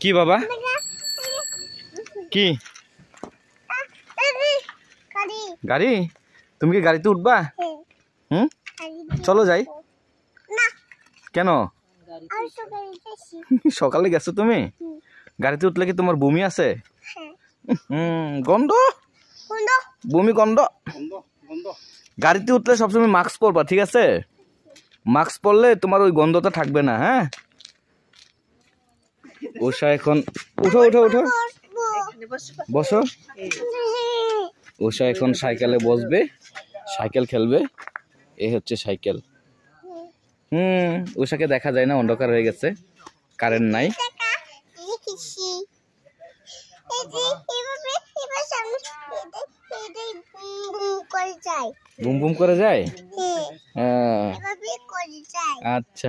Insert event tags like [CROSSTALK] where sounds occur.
কি বাবা কি গাড়ি তুমি কি গাড়িতে উঠবা হুম চলো যাই কেন [LAUGHS] সকালে গেছো তুমি গাড়িতে উঠলে কি তোমার বমি আছে গন্ধ বমি গন্ধ গাড়িতে উঠলে সবসময় মাস্ক পরবা ঠিক আছে মাস্ক পরলে তোমার ওই গন্ধটা থাকবে না হ্যাঁ ওষা এখন উঠো উঠো উঠো বসো ওষা এখন সাইকেলে বসবে সাইকেল খেলবে এ হচ্ছে সাইকেল হুম উষাকে দেখা যায় না অন্ধকার হয়ে গেছে কারেন্ট নাই বুম বুম করে যায় হ্যাঁ। হ্যাঁ। আচ্ছা